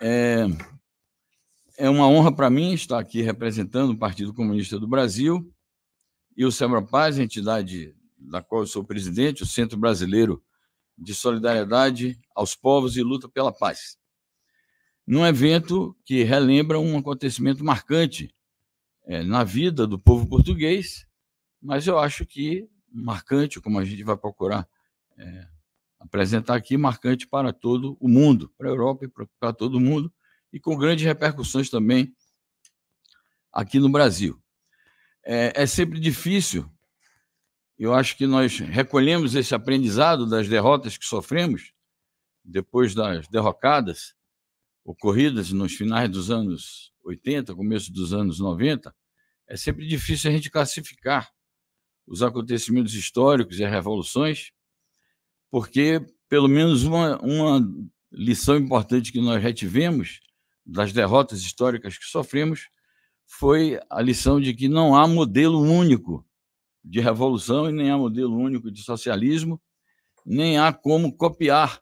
É, é uma honra para mim estar aqui representando o Partido Comunista do Brasil e o Sebra Paz, a entidade da qual eu sou presidente, o Centro Brasileiro de Solidariedade aos Povos e Luta pela Paz. Num evento que relembra um acontecimento marcante é, na vida do povo português, mas eu acho que marcante, como a gente vai procurar é, apresentar aqui, marcante para todo o mundo, para a Europa e para todo mundo, e com grandes repercussões também aqui no Brasil. É, é sempre difícil, eu acho que nós recolhemos esse aprendizado das derrotas que sofremos, depois das derrocadas ocorridas nos finais dos anos 80, começo dos anos 90, é sempre difícil a gente classificar os acontecimentos históricos e as revoluções porque pelo menos uma, uma lição importante que nós retivemos das derrotas históricas que sofremos foi a lição de que não há modelo único de revolução e nem há modelo único de socialismo, nem há como copiar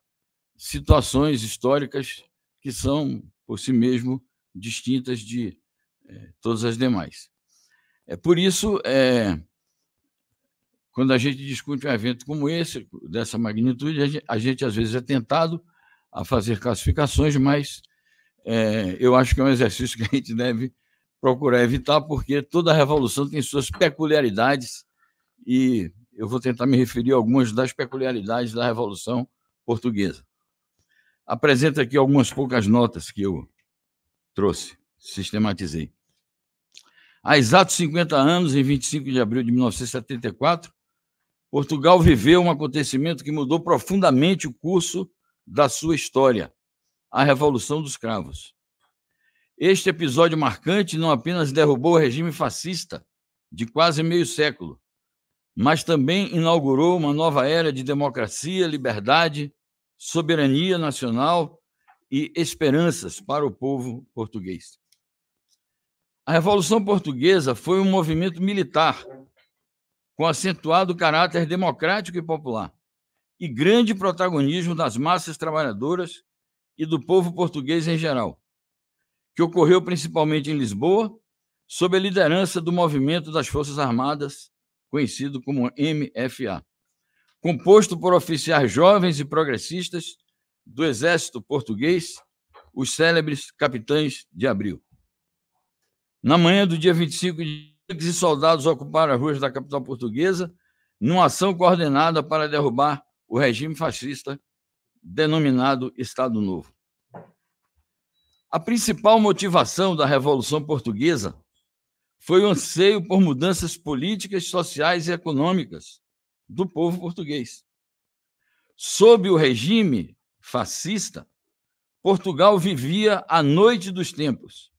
situações históricas que são por si mesmo distintas de eh, todas as demais. É por isso eh, quando a gente discute um evento como esse, dessa magnitude, a gente, a gente às vezes é tentado a fazer classificações, mas é, eu acho que é um exercício que a gente deve procurar evitar, porque toda revolução tem suas peculiaridades e eu vou tentar me referir a algumas das peculiaridades da Revolução Portuguesa. Apresento aqui algumas poucas notas que eu trouxe, sistematizei. Há exatos 50 anos, em 25 de abril de 1974, Portugal viveu um acontecimento que mudou profundamente o curso da sua história, a Revolução dos Cravos. Este episódio marcante não apenas derrubou o regime fascista de quase meio século, mas também inaugurou uma nova era de democracia, liberdade, soberania nacional e esperanças para o povo português. A Revolução Portuguesa foi um movimento militar com acentuado caráter democrático e popular, e grande protagonismo das massas trabalhadoras e do povo português em geral, que ocorreu principalmente em Lisboa, sob a liderança do movimento das Forças Armadas, conhecido como MFA, composto por oficiais jovens e progressistas do exército português, os célebres capitães de abril. Na manhã do dia 25 de e soldados ocuparam as ruas da capital portuguesa numa ação coordenada para derrubar o regime fascista denominado Estado Novo. A principal motivação da Revolução Portuguesa foi o anseio por mudanças políticas, sociais e econômicas do povo português. Sob o regime fascista, Portugal vivia a noite dos tempos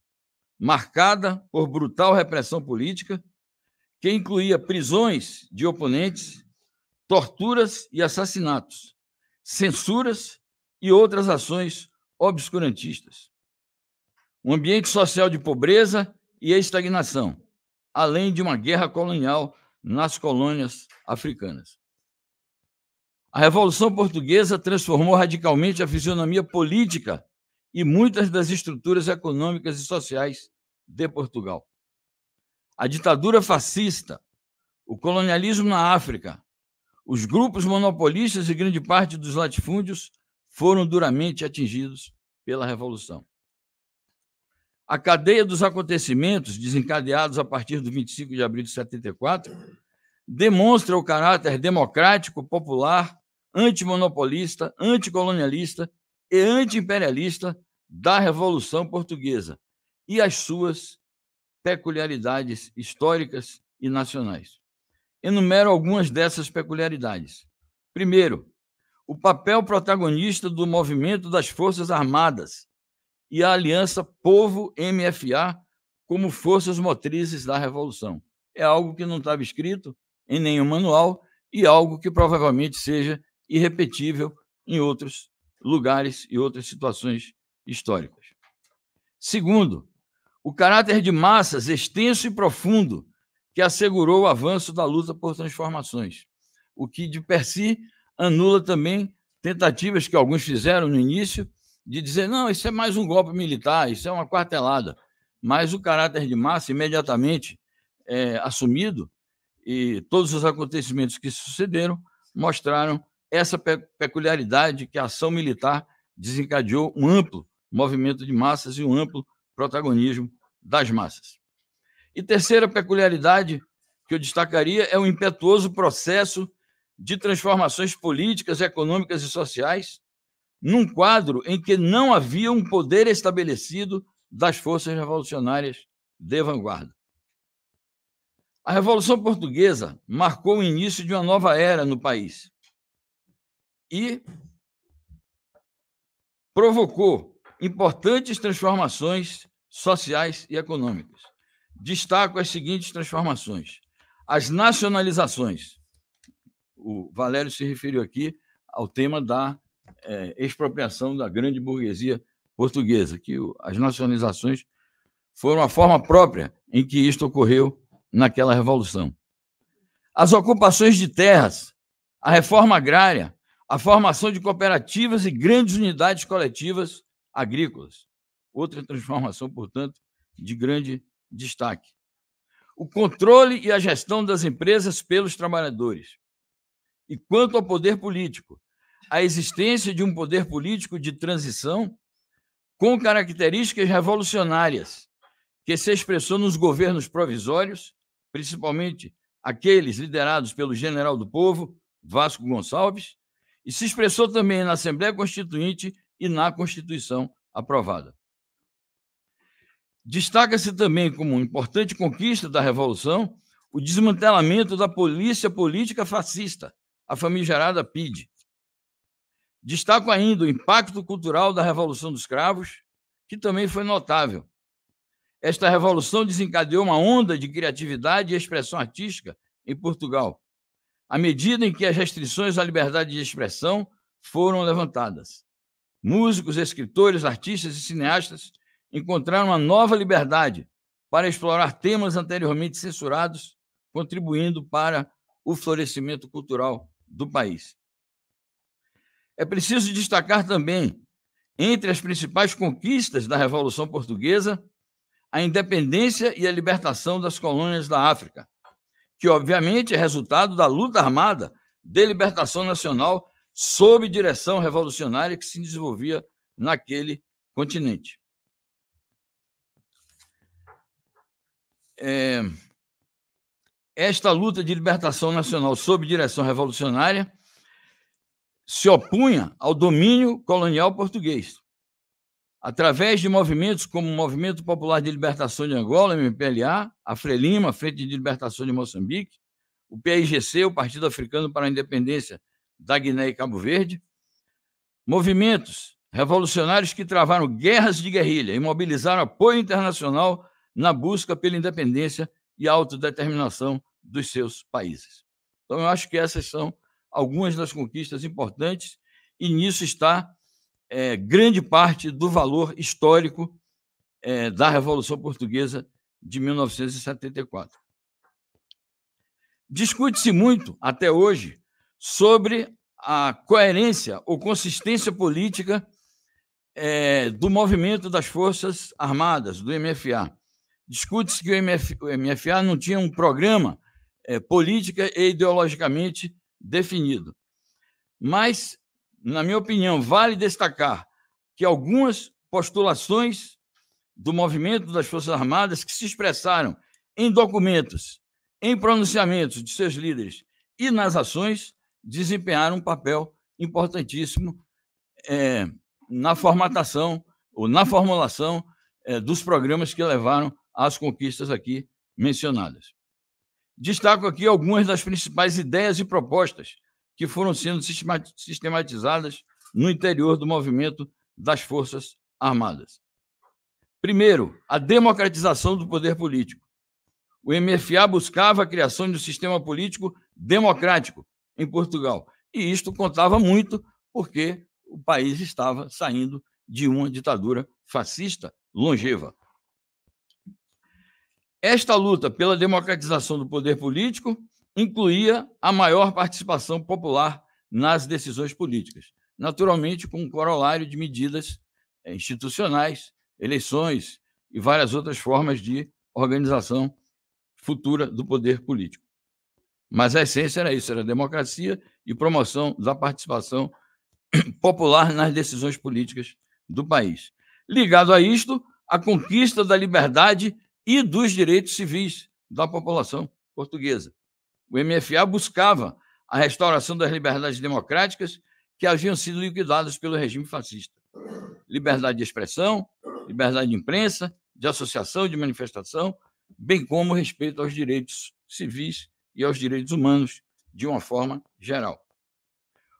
marcada por brutal repressão política, que incluía prisões de oponentes, torturas e assassinatos, censuras e outras ações obscurantistas. Um ambiente social de pobreza e estagnação, além de uma guerra colonial nas colônias africanas. A Revolução Portuguesa transformou radicalmente a fisionomia política e muitas das estruturas econômicas e sociais de Portugal. A ditadura fascista, o colonialismo na África, os grupos monopolistas e grande parte dos latifúndios foram duramente atingidos pela Revolução. A cadeia dos acontecimentos desencadeados a partir do 25 de abril de 74 demonstra o caráter democrático, popular, antimonopolista, anticolonialista e antiimperialista da Revolução Portuguesa e as suas peculiaridades históricas e nacionais. Enumero algumas dessas peculiaridades. Primeiro, o papel protagonista do movimento das Forças Armadas e a aliança Povo-MFA como forças motrizes da Revolução. É algo que não estava escrito em nenhum manual e algo que provavelmente seja irrepetível em outros lugares e outras situações históricas. Segundo, o caráter de massas extenso e profundo que assegurou o avanço da luta por transformações, o que de per si anula também tentativas que alguns fizeram no início de dizer, não, isso é mais um golpe militar, isso é uma quartelada. Mas o caráter de massa imediatamente é, assumido e todos os acontecimentos que sucederam mostraram essa pe peculiaridade que a ação militar desencadeou um amplo movimento de massas e o amplo protagonismo das massas. E terceira peculiaridade que eu destacaria é o impetuoso processo de transformações políticas, econômicas e sociais, num quadro em que não havia um poder estabelecido das forças revolucionárias de vanguarda. A Revolução Portuguesa marcou o início de uma nova era no país e provocou importantes transformações sociais e econômicas. Destaco as seguintes transformações: as nacionalizações. O Valério se referiu aqui ao tema da é, expropriação da grande burguesia portuguesa, que as nacionalizações foram a forma própria em que isto ocorreu naquela revolução. As ocupações de terras, a reforma agrária, a formação de cooperativas e grandes unidades coletivas agrícolas. Outra transformação, portanto, de grande destaque. O controle e a gestão das empresas pelos trabalhadores. E quanto ao poder político, a existência de um poder político de transição com características revolucionárias, que se expressou nos governos provisórios, principalmente aqueles liderados pelo general do povo, Vasco Gonçalves, e se expressou também na Assembleia Constituinte e na Constituição aprovada. Destaca-se também como importante conquista da Revolução o desmantelamento da polícia política fascista, a famigerada PID. Destaco ainda o impacto cultural da Revolução dos Cravos, que também foi notável. Esta revolução desencadeou uma onda de criatividade e expressão artística em Portugal, à medida em que as restrições à liberdade de expressão foram levantadas. Músicos, escritores, artistas e cineastas encontraram uma nova liberdade para explorar temas anteriormente censurados, contribuindo para o florescimento cultural do país. É preciso destacar também, entre as principais conquistas da Revolução Portuguesa, a independência e a libertação das colônias da África, que obviamente é resultado da luta armada de libertação nacional sob direção revolucionária que se desenvolvia naquele continente. É, esta luta de libertação nacional sob direção revolucionária se opunha ao domínio colonial português. Através de movimentos como o Movimento Popular de Libertação de Angola, MPLA, a Frelima, Frente de Libertação de Moçambique, o PIGC, o Partido Africano para a Independência da Guiné e Cabo Verde, movimentos revolucionários que travaram guerras de guerrilha e mobilizaram apoio internacional na busca pela independência e autodeterminação dos seus países. Então, eu acho que essas são algumas das conquistas importantes, e nisso está é, grande parte do valor histórico é, da Revolução Portuguesa de 1974. Discute-se muito, até hoje, sobre a coerência ou consistência política é, do movimento das Forças Armadas, do MFA. Discute-se que o, MF, o, MFA não tinha um programa é, política e ideologicamente definido. Mas, na minha opinião, vale destacar que algumas postulações do movimento das Forças Armadas que se expressaram em documentos, em pronunciamentos de seus líderes e nas ações desempenharam um papel importantíssimo é, na formatação ou na formulação é, dos programas que levaram às conquistas aqui mencionadas. Destaco aqui algumas das principais ideias e propostas que foram sendo sistematizadas no interior do movimento das Forças Armadas. Primeiro, a democratização do poder político. O MFA buscava a criação de um sistema político democrático, em Portugal. E isto contava muito porque o país estava saindo de uma ditadura fascista longeva. Esta luta pela democratização do poder político incluía a maior participação popular nas decisões políticas, naturalmente com um corolário de medidas eh, institucionais, eleições e várias outras formas de organização futura do poder político. Mas a essência era isso: era democracia e promoção da participação popular nas decisões políticas do país. Ligado a isto, a conquista da liberdade e dos direitos civis da população portuguesa. O MFA buscava a restauração das liberdades democráticas que haviam sido liquidadas pelo regime fascista. Liberdade de expressão, liberdade de imprensa, de associação, de manifestação, bem como respeito aos direitos civis e aos direitos humanos de uma forma geral.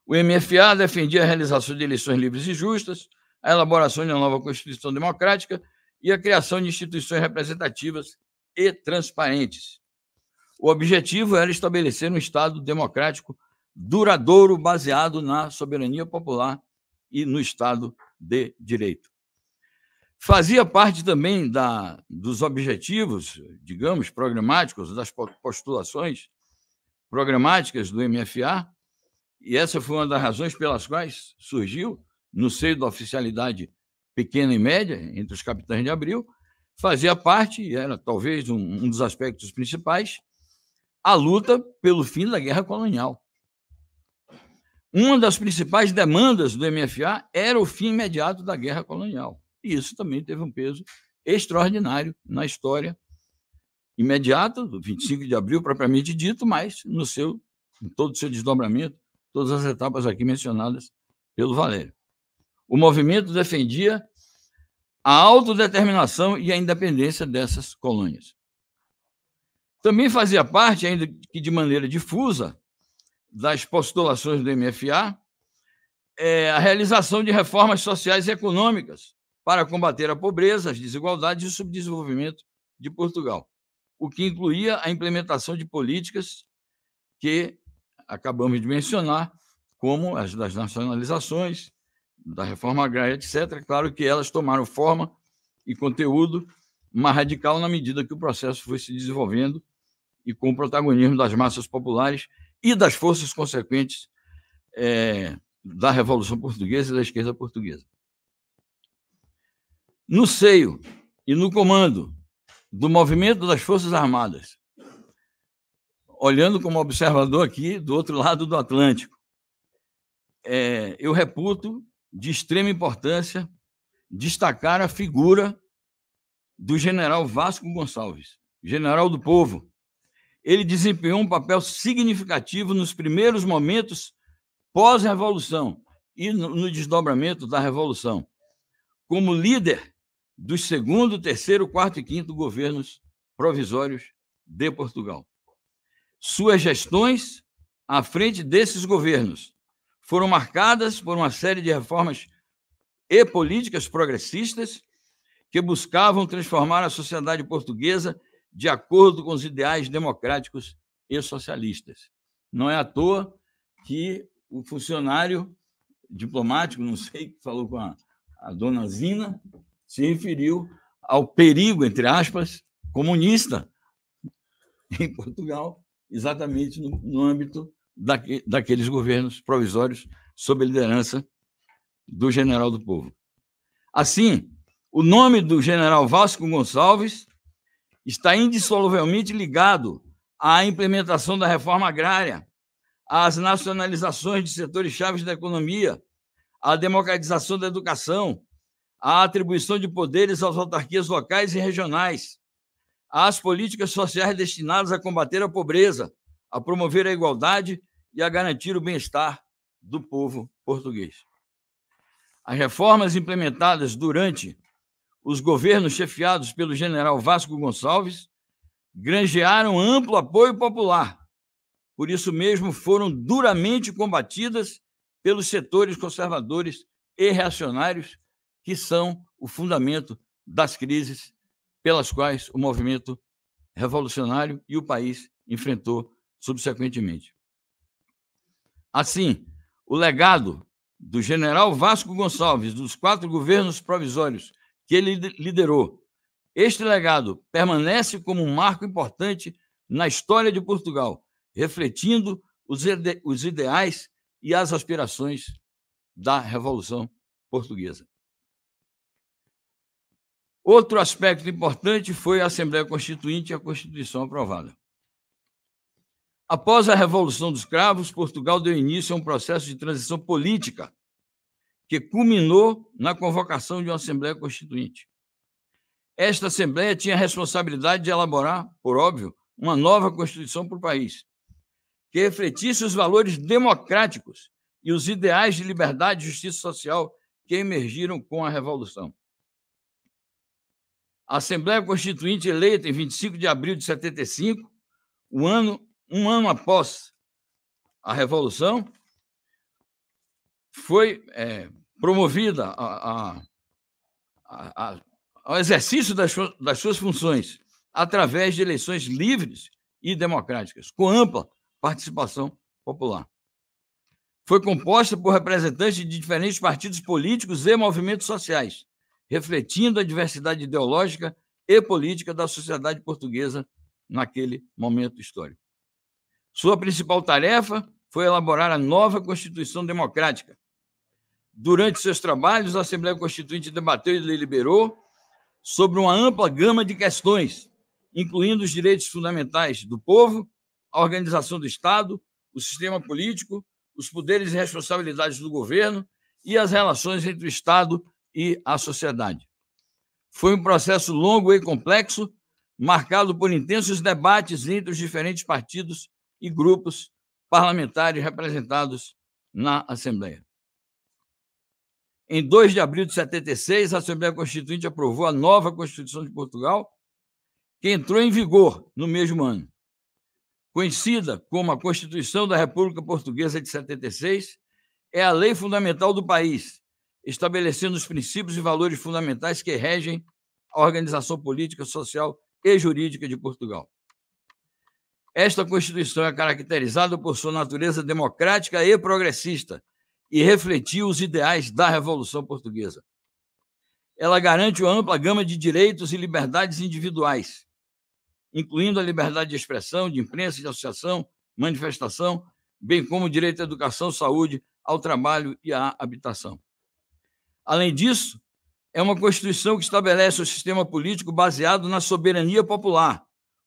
O MFA defendia a realização de eleições livres e justas, a elaboração de uma nova Constituição Democrática e a criação de instituições representativas e transparentes. O objetivo era estabelecer um Estado democrático duradouro baseado na soberania popular e no Estado de Direito. Fazia parte também da, dos objetivos, digamos, programáticos, das postulações programáticas do MFA, e essa foi uma das razões pelas quais surgiu, no seio da oficialidade pequena e média, entre os capitães de abril, fazia parte, e era talvez um, um dos aspectos principais, a luta pelo fim da guerra colonial. Uma das principais demandas do MFA era o fim imediato da guerra colonial. E isso também teve um peso extraordinário na história imediata, do 25 de abril, propriamente dito, mas no seu, em todo o seu desdobramento, todas as etapas aqui mencionadas pelo Valério. O movimento defendia a autodeterminação e a independência dessas colônias. Também fazia parte, ainda que de maneira difusa, das postulações do MFA, é, eh, a realização de reformas sociais e econômicas, para combater a pobreza, as desigualdades e o subdesenvolvimento de Portugal, o que incluía a implementação de políticas que acabamos de mencionar, como as das nacionalizações, da reforma agrária, etc. Claro que elas tomaram forma e conteúdo mais radical na medida que o processo foi se desenvolvendo e com o protagonismo das massas populares e das forças consequentes é, da Revolução Portuguesa e da esquerda portuguesa no seio e no comando do movimento das Forças Armadas, olhando como observador aqui do outro lado do Atlântico, é, eu reputo de extrema importância destacar a figura do general Vasco Gonçalves, general do povo. Ele desempenhou um papel significativo nos primeiros momentos pós-revolução e no, no desdobramento da revolução. Como líder dos segundo, terceiro, quarto e quinto governos provisórios de Portugal. Suas gestões à frente desses governos foram marcadas por uma série de reformas e políticas progressistas que buscavam transformar a sociedade portuguesa de acordo com os ideais democráticos e socialistas. Não é à toa que o funcionário diplomático, não sei, que falou com a, a dona Zina, se referiu ao perigo, entre aspas, comunista em Portugal, exatamente no, no âmbito daque, daqueles governos provisórios sob a liderança do general do povo. Assim, o nome do general Vasco Gonçalves está indissoluvelmente ligado à implementação da reforma agrária, às nacionalizações de setores chaves da economia, à democratização da educação, a atribuição de poderes às autarquias locais e regionais, às políticas sociais destinadas a combater a pobreza, a promover a igualdade e a garantir o bem-estar do povo português. As reformas implementadas durante os governos chefiados pelo general Vasco Gonçalves granjearam amplo apoio popular. Por isso mesmo foram duramente combatidas pelos setores conservadores e reacionários que são o fundamento das crises pelas quais o movimento revolucionário e o país enfrentou subsequentemente. Assim, o legado do general Vasco Gonçalves, dos quatro governos provisórios que ele liderou, este legado permanece como um marco importante na história de Portugal, refletindo os ideais e as aspirações da Revolução Portuguesa. Outro aspecto importante foi a Assembleia Constituinte e a Constituição aprovada. Após a Revolução dos Cravos, Portugal deu início a um processo de transição política que culminou na convocação de uma Assembleia Constituinte. Esta Assembleia tinha a responsabilidade de elaborar, por óbvio, uma nova Constituição para o país, que refletisse os valores democráticos e os ideais de liberdade e justiça social que emergiram com a Revolução. A Assembleia Constituinte eleita em 25 de abril de 75, um ano, um ano após a Revolução, foi é, promovida a, a, a, ao exercício das, das suas funções através de eleições livres e democráticas, com ampla participação popular. Foi composta por representantes de diferentes partidos políticos e movimentos sociais, refletindo a diversidade ideológica e política da sociedade portuguesa naquele momento histórico. Sua principal tarefa foi elaborar a nova Constituição Democrática. Durante seus trabalhos, a Assembleia Constituinte debateu e deliberou sobre uma ampla gama de questões, incluindo os direitos fundamentais do povo, a organização do Estado, o sistema político, os poderes e responsabilidades do governo e as relações entre o Estado e à sociedade. Foi um processo longo e complexo, marcado por intensos debates entre os diferentes partidos e grupos parlamentares representados na Assembleia. Em 2 de abril de 76, a Assembleia Constituinte aprovou a nova Constituição de Portugal, que entrou em vigor no mesmo ano. Conhecida como a Constituição da República Portuguesa de 76, é a lei fundamental do país estabelecendo os princípios e valores fundamentais que regem a organização política, social e jurídica de Portugal. Esta Constituição é caracterizada por sua natureza democrática e progressista e refletiu os ideais da Revolução Portuguesa. Ela garante uma ampla gama de direitos e liberdades individuais, incluindo a liberdade de expressão, de imprensa, de associação, manifestação, bem como o direito à educação, saúde, ao trabalho e à habitação. Além disso, é uma Constituição que estabelece o um sistema político baseado na soberania popular,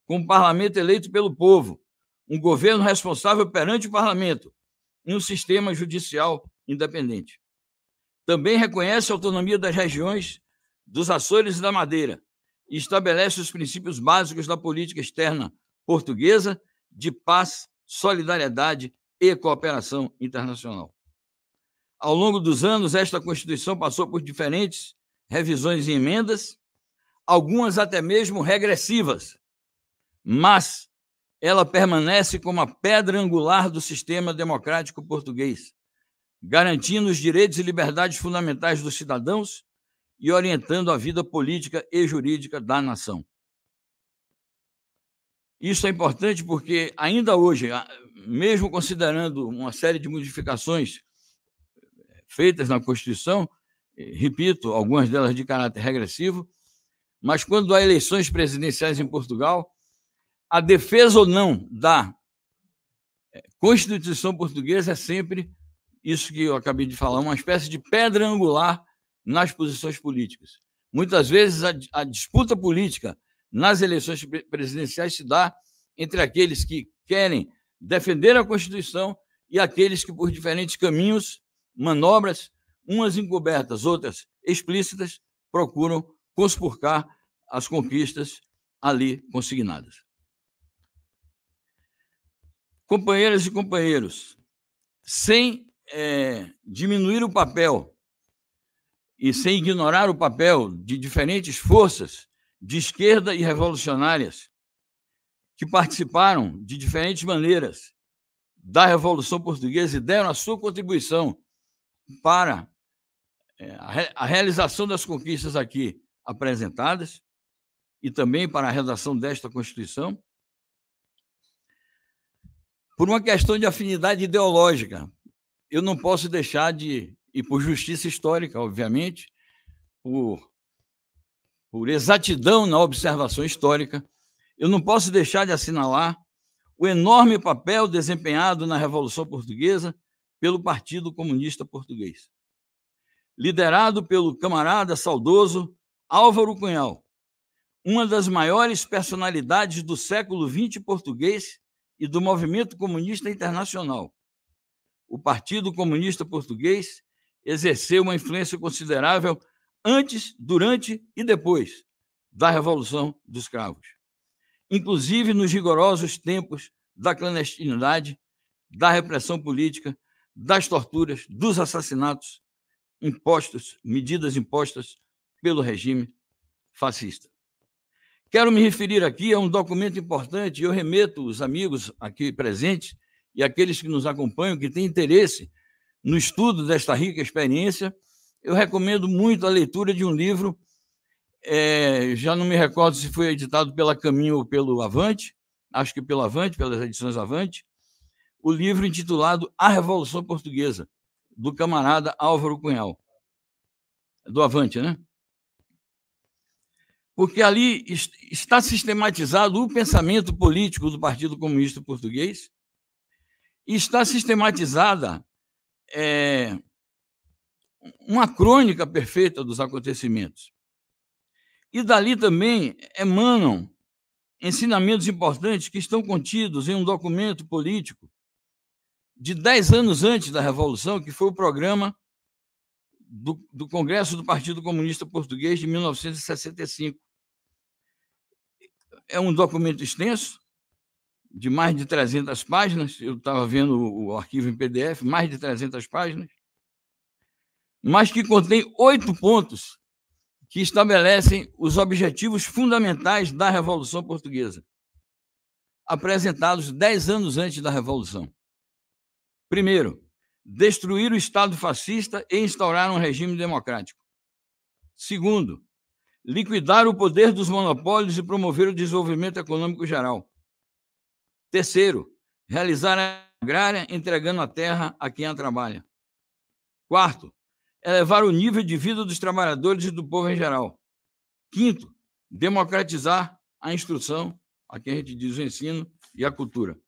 com um parlamento eleito pelo povo, um governo responsável perante o parlamento e um sistema judicial independente. Também reconhece a autonomia das regiões dos Açores e da Madeira e estabelece os princípios básicos da política externa portuguesa de paz, solidariedade e cooperação internacional. Ao longo dos anos, esta Constituição passou por diferentes revisões e emendas, algumas até mesmo regressivas, mas ela permanece como a pedra angular do sistema democrático português, garantindo os direitos e liberdades fundamentais dos cidadãos e orientando a vida política e jurídica da nação. Isso é importante porque, ainda hoje, mesmo considerando uma série de modificações feitas na Constituição, eh, repito, algumas delas de caráter regressivo, mas quando há eleições presidenciais em Portugal, a defesa ou não da eh, Constituição portuguesa é sempre isso que eu acabei de falar, uma espécie de pedra angular nas posições políticas. Muitas vezes a, a disputa política nas eleições presidenciais se dá entre aqueles que querem defender a Constituição e aqueles que, por diferentes caminhos, manobras, umas encobertas, outras explícitas, procuram conspurcar as conquistas ali consignadas. Companheiras e companheiros, sem é, diminuir o papel e sem ignorar o papel de diferentes forças de esquerda e revolucionárias que participaram de diferentes maneiras da Revolução Portuguesa e deram a sua contribuição para eh, a realização das conquistas aqui apresentadas e também para a redação desta Constituição, por uma questão de afinidade ideológica. Eu não posso deixar de, e por justiça histórica, obviamente, por, por exatidão na observação histórica, eu não posso deixar de assinalar o enorme papel desempenhado na Revolução Portuguesa pelo Partido Comunista Português. Liderado pelo camarada saudoso Álvaro Cunhal, uma das maiores personalidades do século XX português e do movimento comunista internacional. O Partido Comunista Português exerceu uma influência considerável antes, durante e depois da Revolução dos Cravos, inclusive nos rigorosos tempos da clandestinidade, da repressão política das torturas, dos assassinatos impostos, medidas impostas pelo regime fascista. Quero me referir aqui a um documento importante, eu remeto os amigos aqui presentes e aqueles que nos acompanham, que têm interesse no estudo desta rica experiência, eu recomendo muito a leitura de um livro, é, já não me recordo se foi editado pela Caminho ou pelo Avante, acho que pelo Avante, pelas edições Avante, o livro intitulado A Revolução Portuguesa, do camarada Álvaro Cunhal, do Avante, né? Porque ali está sistematizado o pensamento político do Partido Comunista Português e está sistematizada é, uma crônica perfeita dos acontecimentos. E dali também emanam ensinamentos importantes que estão contidos em um documento político de 10 anos antes da Revolução, que foi o programa do, do, Congresso do Partido Comunista Português de 1965. É um documento extenso, de mais de 300 páginas. Eu estava vendo o arquivo em PDF, mais de 300 páginas, mas que contém oito pontos que estabelecem os objetivos fundamentais da Revolução Portuguesa, apresentados dez anos antes da Revolução. Primeiro, destruir o Estado fascista e instaurar um regime democrático. Segundo, liquidar o poder dos monopólios e promover o desenvolvimento econômico geral. Terceiro, realizar a agrária entregando a terra a quem a trabalha. Quarto, elevar o nível de vida dos trabalhadores e do povo em geral. Quinto, democratizar a instrução, a quem a gente diz o ensino, e a cultura.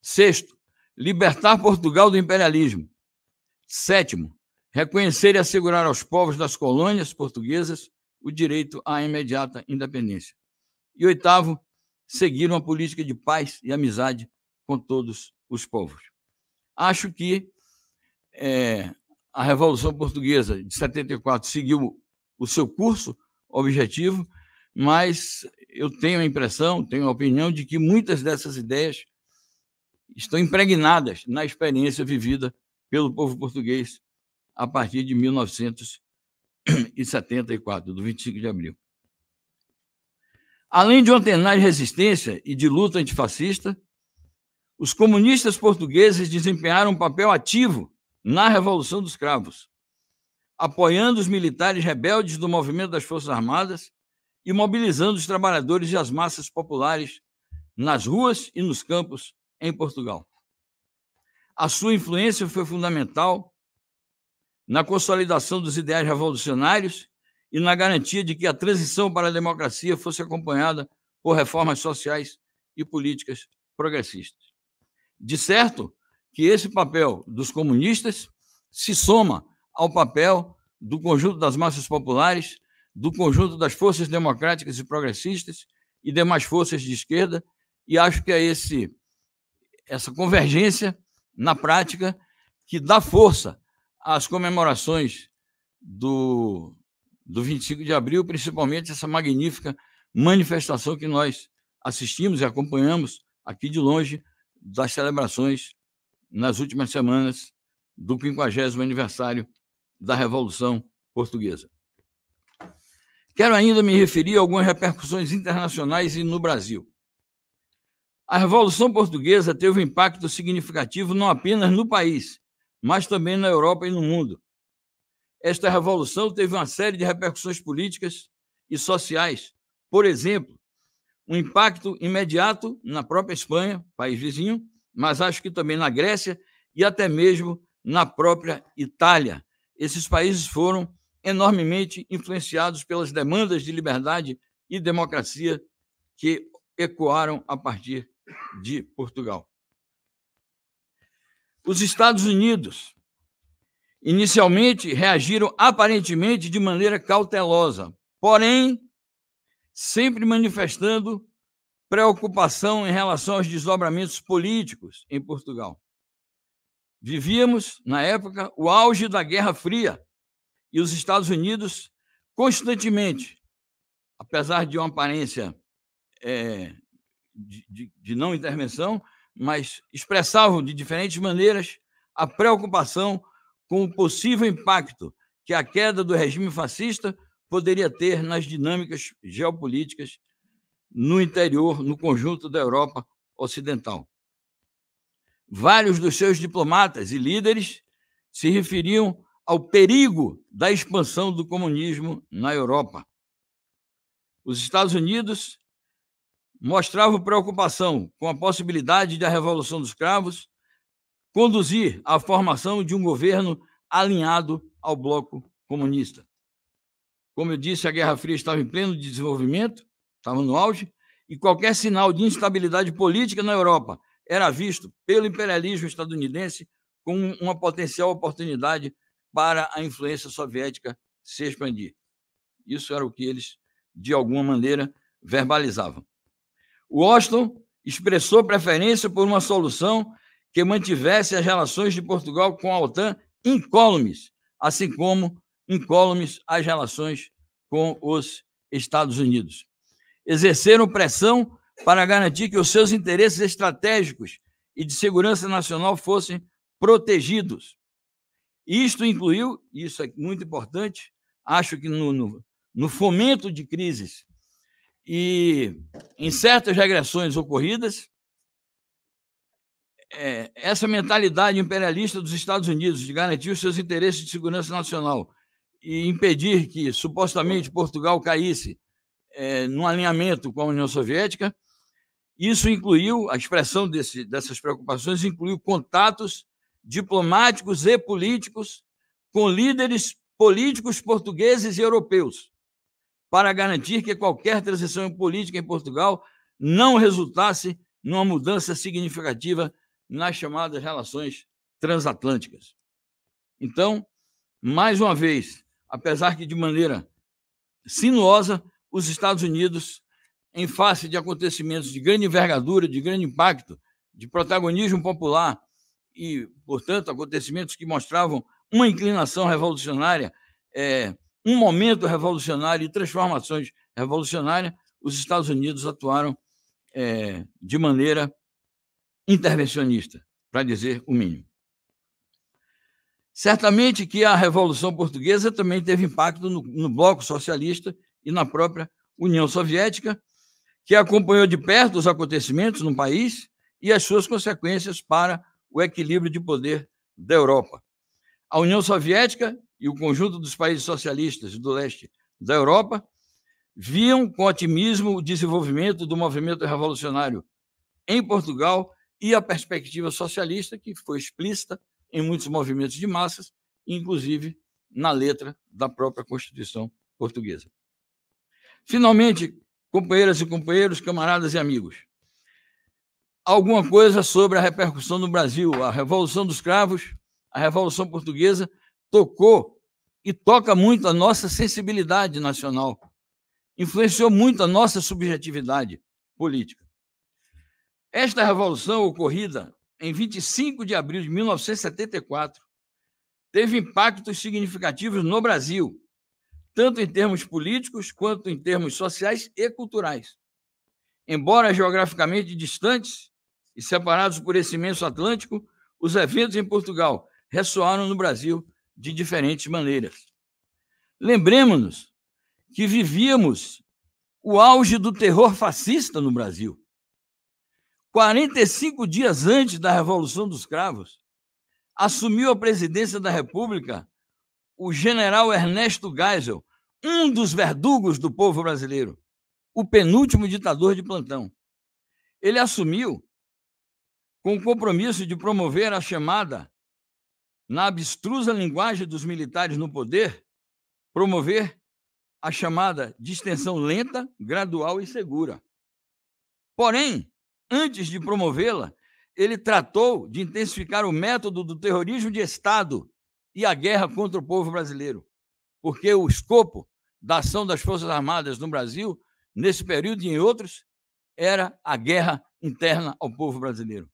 Sexto, libertar Portugal do imperialismo. Sétimo, reconhecer e assegurar aos povos das colônias portuguesas o direito à imediata independência. E oitavo, seguir uma política de paz e amizade com todos os povos. Acho que é, a Revolução Portuguesa de 74 seguiu o seu curso objetivo, mas eu tenho a impressão, tenho a opinião de que muitas dessas ideias estão impregnadas na experiência vivida pelo povo português a partir de 1974, do 25 de abril. Além de uma tenaz resistência e de luta antifascista, os comunistas portugueses desempenharam um papel ativo na Revolução dos Cravos, apoiando os militares rebeldes do movimento das Forças Armadas e mobilizando os trabalhadores e as massas populares nas ruas e nos campos em Portugal. A sua influência foi fundamental na consolidação dos ideais revolucionários e na garantia de que a transição para a democracia fosse acompanhada por reformas sociais e políticas progressistas. De certo que esse papel dos comunistas se soma ao papel do conjunto das massas populares, do conjunto das forças democráticas e progressistas e demais forças de esquerda, e acho que é esse essa convergência na prática que dá força às comemorações do, do 25 de abril, principalmente essa magnífica manifestação que nós assistimos e acompanhamos aqui de longe das celebrações nas últimas semanas do 50 aniversário da Revolução Portuguesa. Quero ainda me referir a algumas repercussões internacionais e no Brasil. A Revolução Portuguesa teve um impacto significativo não apenas no país, mas também na Europa e no mundo. Esta revolução teve uma série de repercussões políticas e sociais. Por exemplo, um impacto imediato na própria Espanha, país vizinho, mas acho que também na Grécia e até mesmo na própria Itália. Esses países foram enormemente influenciados pelas demandas de liberdade e democracia que ecoaram a partir de Portugal. Os Estados Unidos inicialmente reagiram aparentemente de maneira cautelosa, porém sempre manifestando preocupação em relação aos desdobramentos políticos em Portugal. Vivíamos, na época, o auge da Guerra Fria e os Estados Unidos constantemente, apesar de uma aparência é, de, de, não intervenção, mas expressavam de diferentes maneiras a preocupação com o possível impacto que a queda do regime fascista poderia ter nas dinâmicas geopolíticas no interior, no conjunto da Europa Ocidental. Vários dos seus diplomatas e líderes se referiam ao perigo da expansão do comunismo na Europa. Os Estados Unidos mostrava preocupação com a possibilidade de a Revolução dos Cravos conduzir à formação de um governo alinhado ao bloco comunista. Como eu disse, a Guerra Fria estava em pleno desenvolvimento, estava no auge, e qualquer sinal de instabilidade política na Europa era visto pelo imperialismo estadunidense como uma potencial oportunidade para a influência soviética se expandir. Isso era o que eles, de alguma maneira, verbalizavam. Washington expressou preferência por uma solução que mantivesse as relações de Portugal com a OTAN incólumes, assim como incólumes as relações com os Estados Unidos. Exerceram pressão para garantir que os seus interesses estratégicos e de segurança nacional fossem protegidos. Isto incluiu, isso é muito importante, acho que no, no, no fomento de crises e em certas regressões ocorridas, é, essa mentalidade imperialista dos Estados Unidos de garantir os seus interesses de segurança nacional e impedir que supostamente Portugal caísse é, num alinhamento com a União Soviética, isso incluiu, a expressão desse, dessas preocupações incluiu contatos diplomáticos e políticos com líderes políticos portugueses e europeus, para garantir que qualquer transição política em Portugal não resultasse numa mudança significativa nas chamadas relações transatlânticas. Então, mais uma vez, apesar que de maneira sinuosa, os Estados Unidos, em face de acontecimentos de grande envergadura, de grande impacto, de protagonismo popular e, portanto, acontecimentos que mostravam uma inclinação revolucionária é, um momento revolucionário e transformações revolucionárias, os Estados Unidos atuaram é, de maneira intervencionista, para dizer o mínimo. Certamente que a Revolução Portuguesa também teve impacto no, no Bloco Socialista e na própria União Soviética, que acompanhou de perto os acontecimentos no país e as suas consequências para o equilíbrio de poder da Europa. A União Soviética e o conjunto dos países socialistas do leste da Europa viam com otimismo o desenvolvimento do movimento revolucionário em Portugal e a perspectiva socialista, que foi explícita em muitos movimentos de massas, inclusive na letra da própria Constituição portuguesa. Finalmente, companheiras e companheiros, camaradas e amigos, alguma coisa sobre a repercussão no Brasil, a Revolução dos Cravos, a Revolução Portuguesa tocou e toca muito a nossa sensibilidade nacional, influenciou muito a nossa subjetividade política. Esta revolução ocorrida em 25 de abril de 1974 teve impactos significativos no Brasil, tanto em termos políticos quanto em termos sociais e culturais. Embora geograficamente distantes e separados por esse imenso Atlântico, os eventos em Portugal ressoaram no Brasil de diferentes maneiras. Lembremos-nos que vivíamos o auge do terror fascista no Brasil. 45 dias antes da Revolução dos Cravos, assumiu a presidência da República o general Ernesto Geisel, um dos verdugos do povo brasileiro, o penúltimo ditador de plantão. Ele assumiu com o compromisso de promover a chamada na abstrusa linguagem dos militares no poder, promover a chamada distensão lenta, gradual e segura. Porém, antes de promovê-la, ele tratou de intensificar o método do terrorismo de Estado e a guerra contra o povo brasileiro, porque o escopo da ação das Forças Armadas no Brasil, nesse período e em outros, era a guerra interna ao povo brasileiro.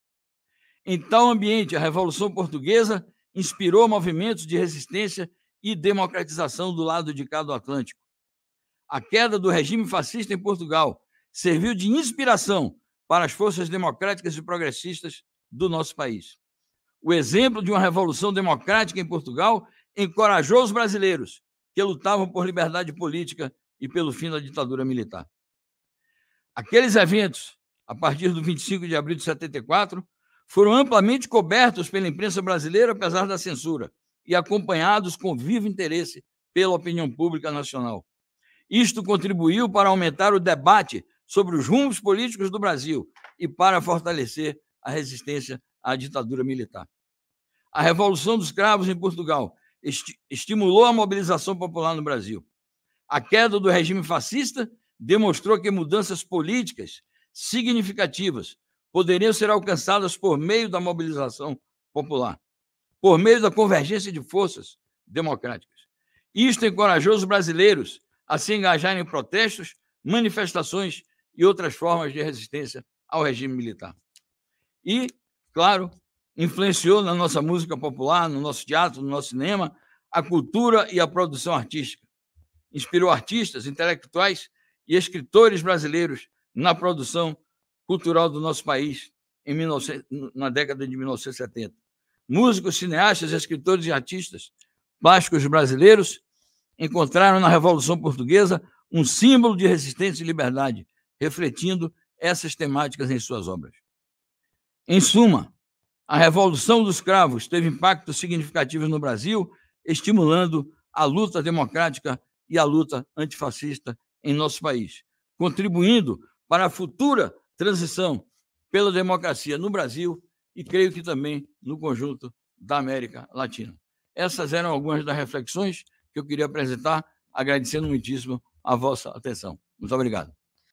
Em então, tal ambiente, a Revolução Portuguesa inspirou movimentos de resistência e democratização do lado de cá do Atlântico. A queda do regime fascista em Portugal serviu de inspiração para as forças democráticas e progressistas do nosso país. O exemplo de uma revolução democrática em Portugal encorajou os brasileiros que lutavam por liberdade política e pelo fim da ditadura militar. Aqueles eventos, a partir do 25 de abril de 74, foram amplamente cobertos pela imprensa brasileira, apesar da censura, e acompanhados com vivo interesse pela opinião pública nacional. Isto contribuiu para aumentar o debate sobre os rumos políticos do Brasil e para fortalecer a resistência à ditadura militar. A Revolução dos Cravos em Portugal esti estimulou a mobilização popular no Brasil. A queda do regime fascista demonstrou que mudanças políticas significativas poderiam ser alcançadas por meio da mobilização popular, por meio da convergência de forças democráticas. Isto encorajou os brasileiros a se engajarem em protestos, manifestações e outras formas de resistência ao regime militar. E, claro, influenciou na nossa música popular, no nosso teatro, no nosso cinema, a cultura e a produção artística. Inspirou artistas, intelectuais e escritores brasileiros na produção cultural do nosso país em 19, na década de 1970. Músicos, cineastas, escritores e artistas plásticos brasileiros encontraram na Revolução Portuguesa um símbolo de resistência e liberdade, refletindo essas temáticas em suas obras. Em suma, a Revolução dos Cravos teve impactos significativos no Brasil, estimulando a luta democrática e a luta antifascista em nosso país, contribuindo para a futura transição pela democracia no Brasil e creio que também no conjunto da América Latina. Essas eram algumas das reflexões que eu queria apresentar, agradecendo muitíssimo a vossa atenção. Muito obrigado.